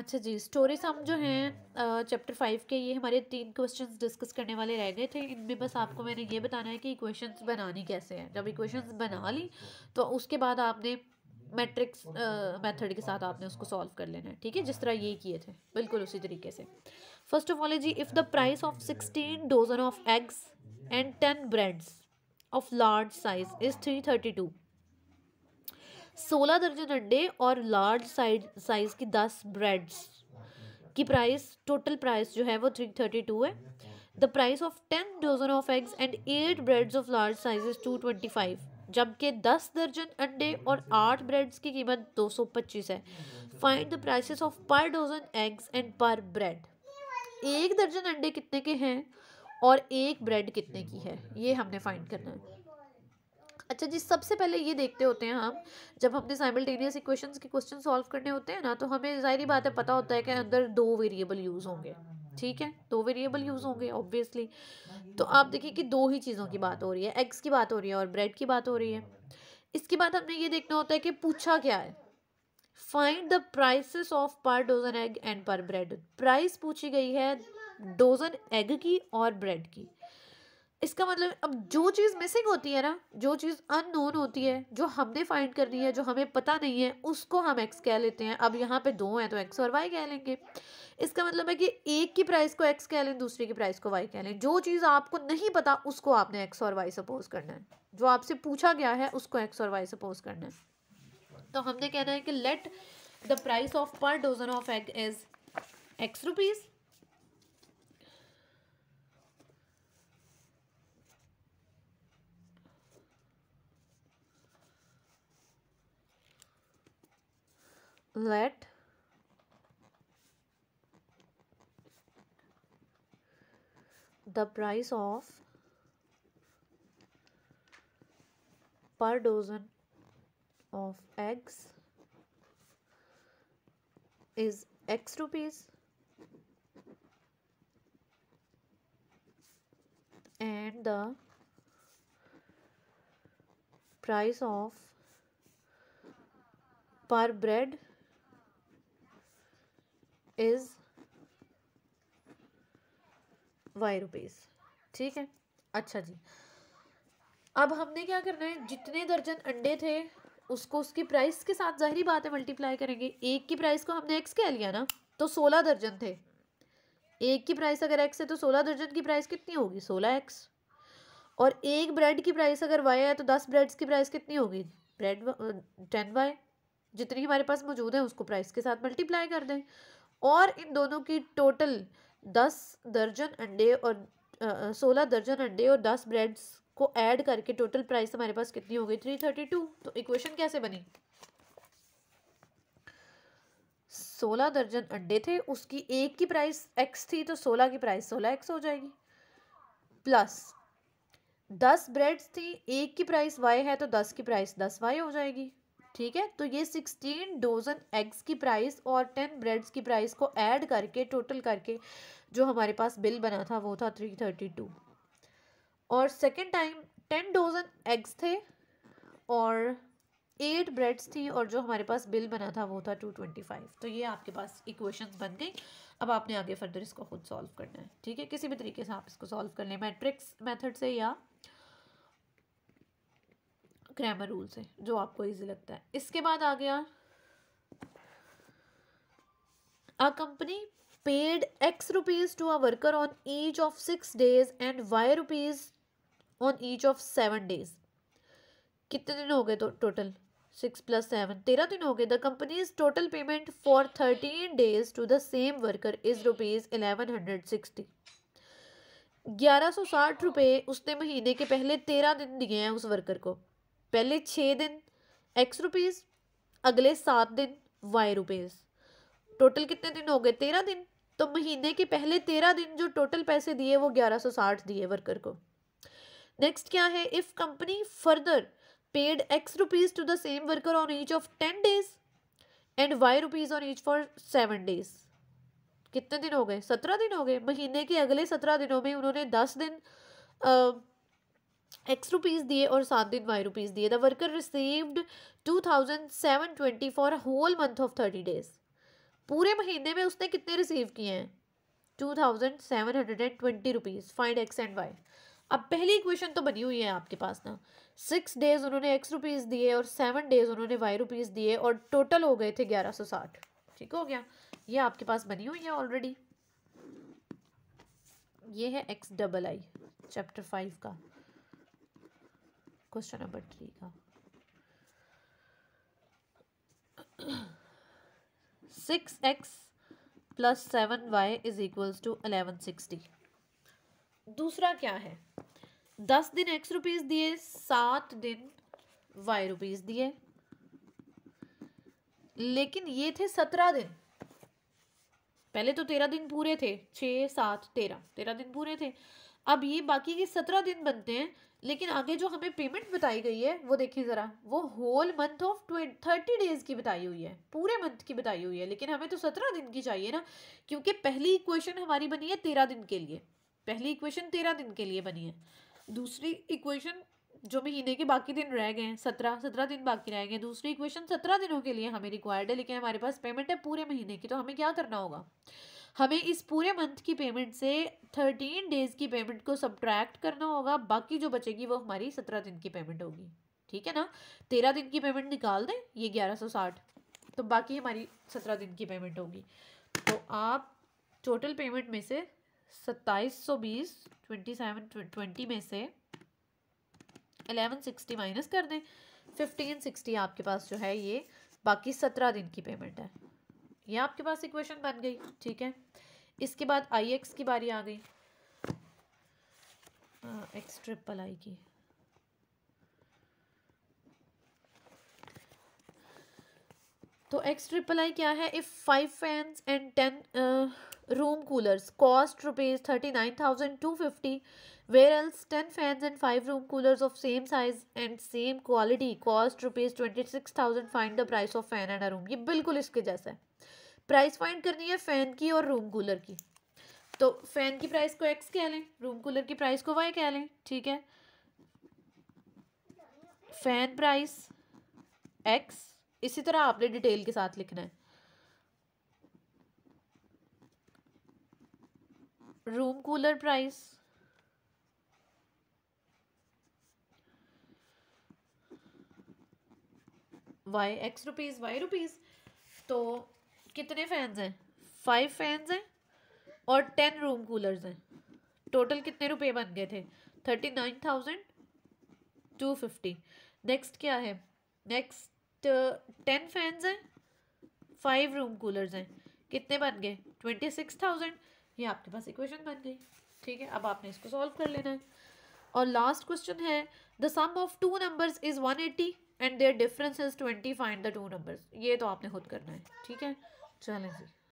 अच्छा जी स्टोरी हम जो हैं चैप्टर फाइव के ये हमारे तीन क्वेश्चंस डिस्कस करने वाले रह गए थे इनमें बस आपको मैंने ये बताना है कि इक्वेशंस बनानी कैसे हैं जब इक्वेशंस बना ली तो उसके बाद आपने मैट्रिक्स मेथड के साथ आपने उसको सॉल्व कर लेना है ठीक है जिस तरह ये किए थे बिल्कुल उसी तरीके से first of all g if the price of sixteen dozen of eggs and ten breads of large size is three thirty two सोलह दर्जन अंडे और लार्ज साइज साइज़ की दस ब्रेड्स की प्राइस टोटल प्राइस जो है वो थ्री थर्टी टू है the price of ten dozen of eggs and eight breads of large size two twenty five जबकि दस दर्जन अंडे और आठ ब्रेड्स की कीमत दो सौ पच्चीस है find the prices of per dozen eggs and per bread एक दर्जन अंडे कितने के हैं और एक ब्रेड कितने की है ये हमने फाइंड करना है अच्छा जी सबसे पहले ये देखते होते हैं हम जब हमने साइमल्टेनियस इक्वेशंस के क्वेश्चन सॉल्व करने होते हैं ना तो हमें जाहिर बात है पता होता है कि अंदर दो वेरिएबल यूज़ होंगे ठीक है दो वेरिएबल यूज़ होंगे ऑब्वियसली तो आप देखिए कि दो ही चीज़ों की बात हो रही है एग्स की बात हो रही है और ब्रेड की बात हो रही है इसके बाद हमने ये देखना होता है कि पूछा क्या है find the price of per dozen egg and per bread price पूछी गई है डोजन एग की और ब्रेड की इसका मतलब अब जो चीज़ मिसिंग होती है ना जो चीज़ अननोन होती है जो हमने फाइंड करनी है जो हमें पता नहीं है उसको हम एक्स कह लेते हैं अब यहाँ पे दो हैं तो एक्स और वाई कह लेंगे इसका मतलब है कि एक की प्राइस को एक्स कह लें दूसरे की प्राइस को वाई कह लें जो चीज़ आपको नहीं पता उसको आपने एक्स और वाई सपोज करना है जो आपसे पूछा गया है उसको एक्स और वाई सपोज करना है तो हमने कहना है कि let the price of per dozen of egg is x rupees let the price of per dozen of eggs is x rupees and the price of per bread is y rupees ठीक है अच्छा जी अब हमने क्या करना है जितने दर्जन अंडे थे उसको उसकी प्राइस के साथ जाहिर बात है मल्टीप्लाई करेंगे एक की प्राइस को हमने एक्स कह लिया ना तो सोलह दर्जन थे एक की प्राइस अगर एक्स है तो सोलह दर्जन की प्राइस कितनी होगी सोलह एक्स और एक ब्रेड की प्राइस अगर वाई है तो दस ब्रेड्स की प्राइस कितनी होगी ब्रेड टेन वाई जितनी हमारे पास मौजूद है उसको प्राइस के साथ मल्टीप्लाई कर दें और इन दोनों की टोटल दस दर्जन अंडे और सोलह दर्जन अंडे और दस ब्रेड्स को ऐड करके टोटल प्राइस हमारे पास कितनी हो गई थ्री थर्टी टू तो इक्वेशन कैसे बनी सोलह दर्जन अंडे थे उसकी एक की प्राइस एक्स थी तो सोलह की प्राइस सोलह एक्स हो जाएगी प्लस दस ब्रेड्स थी एक की प्राइस वाई है तो दस की प्राइस दस वाई हो जाएगी ठीक है तो ये सिक्सटीन डोजन एग्स की प्राइस और टेन ब्रेड्स की प्राइस को ऐड करके टोटल करके जो हमारे पास बिल बना था वो था थ्री थर्टी टू और second time ten dozen eggs थे और एट ब्रेड्स थी और जो हमारे पास बिल बना था वो था टू ट्वेंटी फाइव तो ये आपके पास इक्वेशन बन गई अब आपने आगे फर्दर इसको खुद सॉल्व करना है ठीक है किसी भी तरीके से आप इसको सॉल्व कर लें मैट्रिक्स मेथड से या ग्रामर रूल्स हैं जो आपको ईजी लगता है इसके बाद आ गया a company paid x rupees to a worker on each of six days and y rupees on each of seven days कितने दिन हो गए तो टोटल सिक्स प्लस सेवन तेरह दिन हो गए the company's total payment for thirteen days to the same worker is rupees eleven hundred sixty ग्यारह सौ साठ रुपये उसने महीने के पहले तेरह दिन दिए हैं उस वर्कर को पहले छः दिन एक्स रुपीज़ अगले सात दिन वाई रुपीज़ टोटल कितने दिन हो गए तेरह दिन तो महीने के पहले तेरह दिन जो टोटल पैसे दिए वो ग्यारह सौ साठ दिए वर्कर को नेक्स्ट क्या है if company further paid x rupees to the same worker on each of ten days and y rupees on each for seven days कितने दिन हो गए सत्रह दिन हो गए महीने के अगले सत्रह दिनों में उन्होंने दस दिन एक्स रुपीज़ दिए और सात दिन वाई रुपीज़ दिए the worker received two thousand seven twenty for whole month of thirty days पूरे महीने में उसने कितने रिसीव किए हैं two thousand seven hundred and twenty rupees find x and y अब पहली इक्वेशन तो बनी हुई है आपके पास ना सिक्स डेज उन्होंने एक्स रुपीज़ दिए और सेवन डेज उन्होंने वाई रुपीज़ दिए और टोटल हो गए थे ग्यारह सौ साठ ठीक हो गया ये आपके पास बनी हुई है ऑलरेडी ये है x double i chapter five का क्वेश्चन नंबर थ्री का six x plus seven y is equals to eleven sixty दूसरा क्या है दस दिन एक्स रुपीज़ दिए सात दिन वाई रुपीज़ दिए लेकिन ये थे सत्रह दिन पहले तो तेरह दिन पूरे थे छः सात तेरह तेरह दिन पूरे थे अब ये बाकी के सत्रह दिन बनते हैं लेकिन आगे जो हमें पेमेंट बताई गई है वो देखिए ज़रा वो whole month of thirty days की बताई हुई है पूरे मंथ की बताई हुई है लेकिन हमें तो सत्रह दिन की चाहिए ना क्योंकि पहली इक्वेशन हमारी बनी है तेरह दिन के लिए पहली इक्वेशन तेरह दिन के लिए बनी है दूसरी इक्वेशन जो महीने के बाकी दिन रह गए हैं सत्रह सत्रह दिन बाकी रह गए दूसरी इक्वेशन सत्रह दिनों के लिए हमें रिक्वायर्ड है लेकिन हमारे पास पेमेंट है पूरे महीने की तो हमें क्या करना होगा हमें इस पूरे मंथ की पेमेंट से थर्टीन डेज़ की पेमेंट को सब्ट्रैक्ट करना होगा बाकी जो बचेगी वो हमारी सत्रह दिन की पेमेंट होगी ठीक है ना तेरह दिन की पेमेंट निकाल दें ये ग्यारह सौ साठ तो बाकी हमारी सत्रह दिन की पेमेंट होगी तो आप टोटल पेमेंट में से सत्ताईस सौ बीस ट्वेंटी सेवन ट्वेंटी में से एलेवन सिक्सटी माइनस कर दें फिफ्टीन सिक्सटी आपके पास जो है ये बाकी सत्रह दिन की पेमेंट है ये आपके पास इक्वेशन बन गई ठीक है इसके बाद आई एक्स की बारी आ गई एक्स ट्रिपल आई की तो एक्स ट्रिपल आई क्या है if five fans and ten room coolers cost rupees thirty nine thousand two fifty where else 10 fans and 5 room coolers of same size and same quality cost rupees 26000 find the price of fan and a room ये बिल्कुल इसके जैसा है price find करनी है fan की और room cooler की तो फ़ैन की प्राइस को एक्स कह लें रूम कूलर की प्राइस को वाई कह लें ठीक है फ़ैन प्राइस एक्स इसी तरह आपने डिटेल के साथ लिखना है room cooler price y x rupees y rupees तो कितने फैंस हैं फाइव फैंस हैं और टेन रूम कूलर्स हैं टोटल कितने रुपए बन गए थे thirty nine thousand two fifty next क्या है नेक्स्ट टेन फैंस हैं फाइव रूम कूलर्स हैं कितने बन गए ट्वेंटी सिक्स थाउजेंड ये आपके पास इक्वेशन बन गई ठीक है अब आपने इसको सॉल्व कर लेना है और लास्ट क्वेश्चन है the sum of two numbers is one eighty and their difference is twenty find the two numbers ये तो आपने खुद करना है ठीक है चलें जी